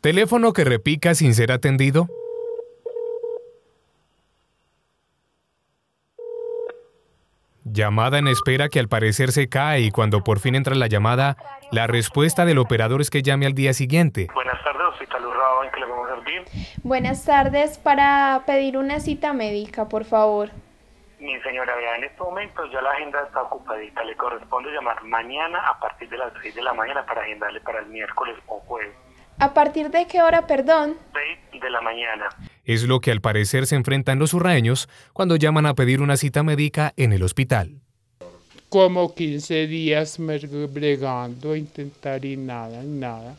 Teléfono que repica sin ser atendido. Llamada en espera que al parecer se cae y cuando por fin entra la llamada, la respuesta del operador es que llame al día siguiente. Buenas tardes, Hospital Urrao, ¿en qué le podemos servir? Buenas tardes, para pedir una cita médica, por favor. Mi señora, en este momento ya la agenda está ocupadita, le corresponde llamar mañana a partir de las 6 de la mañana para agendarle para el miércoles o jueves. ¿A partir de qué hora, perdón? 6 de la mañana. Es lo que al parecer se enfrentan los urraeños cuando llaman a pedir una cita médica en el hospital. Como 15 días me bregando, intentar y nada, nada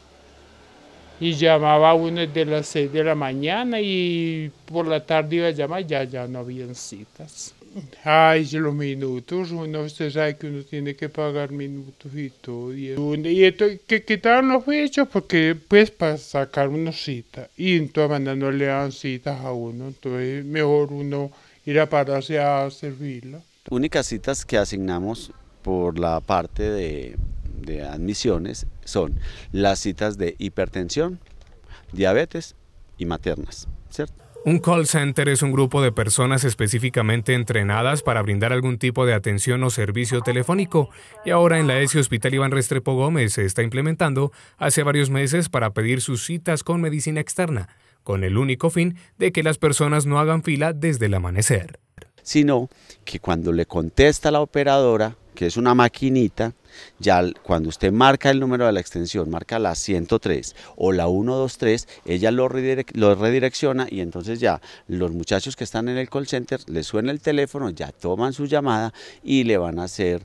y llamaba a uno de las 6 de la mañana y por la tarde iba a llamar, ya, ya no habían citas. Ay, los minutos, uno se sabe que uno tiene que pagar minutos y todo. Y, esto, que quitaron los fechos porque, pues, para sacar una cita. Y todas maneras no le dan citas a uno, entonces mejor uno ir a pararse a servirla. Únicas citas que asignamos por la parte de, de admisiones son las citas de hipertensión, diabetes y maternas, Un call center es un grupo de personas específicamente entrenadas para brindar algún tipo de atención o servicio telefónico, y ahora en la ESI Hospital Iván Restrepo Gómez se está implementando hace varios meses para pedir sus citas con medicina externa, con el único fin de que las personas no hagan fila desde el amanecer. Sino que cuando le contesta la operadora, que es una maquinita, ya cuando usted marca el número de la extensión, marca la 103 o la 123, ella lo, lo redirecciona y entonces ya los muchachos que están en el call center le suena el teléfono, ya toman su llamada y le van a hacer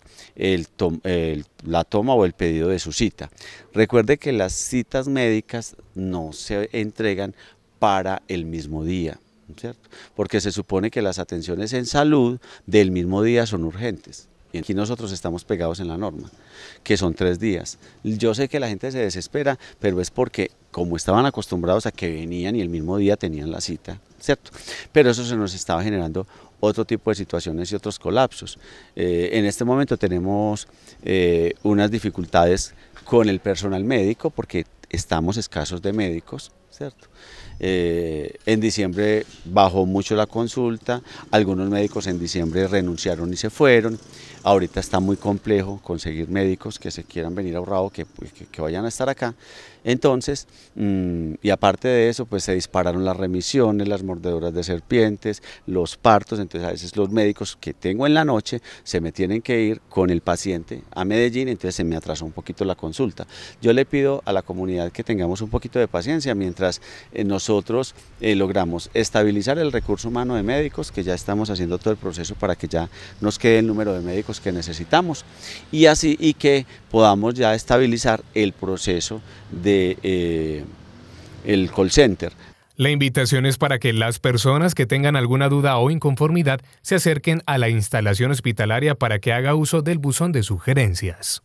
la toma o el pedido de su cita. Recuerde que las citas médicas no se entregan para el mismo día. ¿cierto? Porque se supone que las atenciones en salud del mismo día son urgentes. Y aquí nosotros estamos pegados en la norma, que son tres días. Yo sé que la gente se desespera, pero es porque como estaban acostumbrados a que venían y el mismo día tenían la cita, ¿cierto? Pero eso se nos estaba generando otro tipo de situaciones y otros colapsos. Eh, en este momento tenemos eh, unas dificultades con el personal médico porque estamos escasos de médicos, ¿cierto? Eh, en diciembre bajó mucho la consulta, algunos médicos en diciembre renunciaron y se fueron. Ahorita está muy complejo conseguir médicos que se quieran venir a pues, que, vayan a estar acá. Entonces, mm, y aparte de eso, pues se dispararon las remisiones, las mordeduras de serpientes, los partos. Entonces, a veces los médicos que tengo en la noche se me tienen que ir con el paciente a Medellín, entonces se me atrasó un poquito la consulta. Yo le pido a la comunidad que tengamos un poquito de paciencia mientras eh, nosotros eh, logramos estabilizar el recurso humano de médicos, que ya estamos haciendo todo el proceso para que ya nos quede el número de médicos pues, que necesitamos y así y que podamos ya estabilizar el proceso de eh, el call center. La invitación es para que las personas que tengan alguna duda o inconformidad se acerquen a la instalación hospitalaria para que haga uso del buzón de sugerencias.